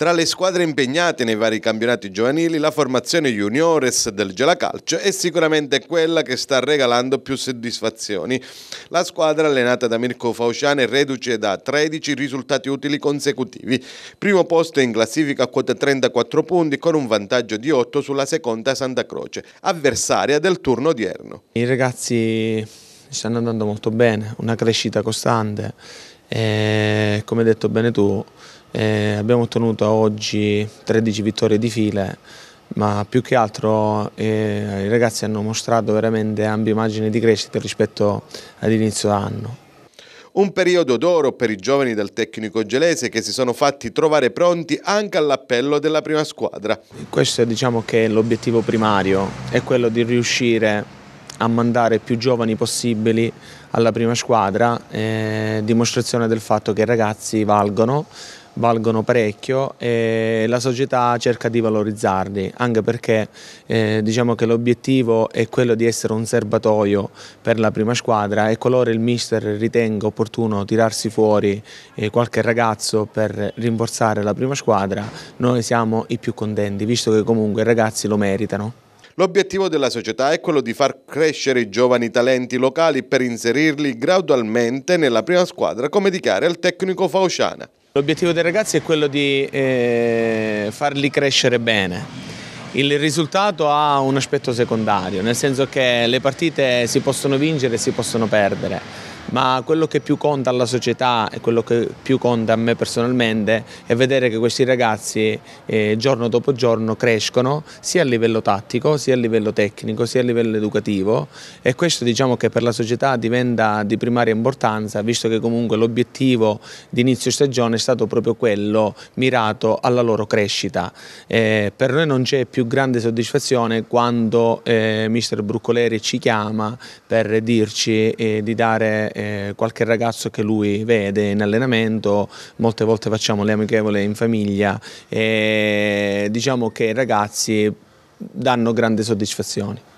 Tra le squadre impegnate nei vari campionati giovanili, la formazione juniores del Gelacalcio è sicuramente quella che sta regalando più soddisfazioni. La squadra allenata da Mirko Fauciane reduce da 13 risultati utili consecutivi. Primo posto in classifica a quota 34 punti con un vantaggio di 8 sulla seconda Santa Croce, avversaria del turno odierno. I ragazzi stanno andando molto bene, una crescita costante e eh, come hai detto bene tu eh, abbiamo ottenuto oggi 13 vittorie di file, ma più che altro eh, i ragazzi hanno mostrato veramente ampie margini di crescita rispetto all'inizio anno. Un periodo d'oro per i giovani del tecnico gelese che si sono fatti trovare pronti anche all'appello della prima squadra. Questo è diciamo che l'obiettivo primario, è quello di riuscire a mandare più giovani possibili alla prima squadra, eh, dimostrazione del fatto che i ragazzi valgono, valgono parecchio e la società cerca di valorizzarli, anche perché eh, diciamo che l'obiettivo è quello di essere un serbatoio per la prima squadra e qualora il mister ritenga opportuno tirarsi fuori eh, qualche ragazzo per rinforzare la prima squadra, noi siamo i più contenti, visto che comunque i ragazzi lo meritano. L'obiettivo della società è quello di far crescere i giovani talenti locali per inserirli gradualmente nella prima squadra, come dichiara il tecnico Fauciana. L'obiettivo dei ragazzi è quello di eh, farli crescere bene. Il risultato ha un aspetto secondario, nel senso che le partite si possono vincere e si possono perdere ma quello che più conta alla società e quello che più conta a me personalmente è vedere che questi ragazzi eh, giorno dopo giorno crescono sia a livello tattico, sia a livello tecnico, sia a livello educativo e questo diciamo che per la società diventa di primaria importanza visto che comunque l'obiettivo di inizio stagione è stato proprio quello mirato alla loro crescita. Eh, per noi non c'è più grande soddisfazione quando eh, mister Bruccoleri ci chiama per dirci eh, di dare eh, qualche ragazzo che lui vede in allenamento, molte volte facciamo le amichevole in famiglia e eh, diciamo che i ragazzi danno grandi soddisfazioni.